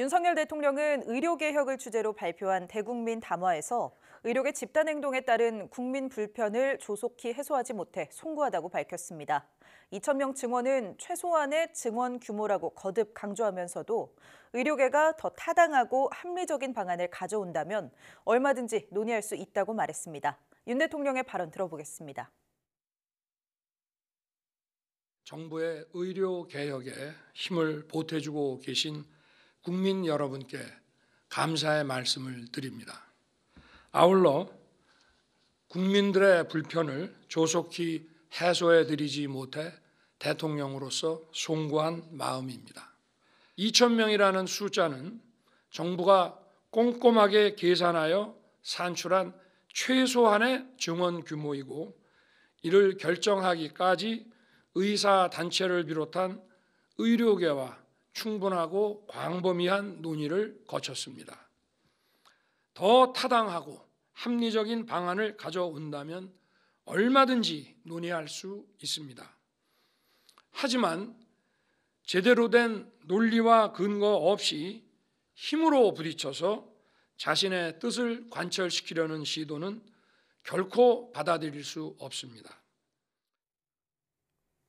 윤석열 대통령은 의료개혁을 주제로 발표한 대국민 담화에서 의료계 집단 행동에 따른 국민 불편을 조속히 해소하지 못해 송구하다고 밝혔습니다. 2천명 증원은 최소한의 증원 규모라고 거듭 강조하면서도 의료계가 더 타당하고 합리적인 방안을 가져온다면 얼마든지 논의할 수 있다고 말했습니다. 윤 대통령의 발언 들어보겠습니다. 정부의 의료 개혁에 힘을 보태주고 계신 국민 여러분께 감사의 말씀을 드립니다. 아울러 국민들의 불편을 조속히 해소해 드리지 못해 대통령으로서 송구한 마음입니다. 2천명이라는 숫자는 정부가 꼼꼼하게 계산하여 산출한 최소한의 증원 규모이고 이를 결정하기까지 의사 단체를 비롯한 의료계와 충분하고 광범위한 논의를 거쳤습니다. 더 타당하고 합리적인 방안을 가져온다면 얼마든지 논의할 수 있습니다. 하지만 제대로 된 논리와 근거 없이 힘으로 부딪혀서 자신의 뜻을 관철시키려는 시도는 결코 받아들일 수 없습니다.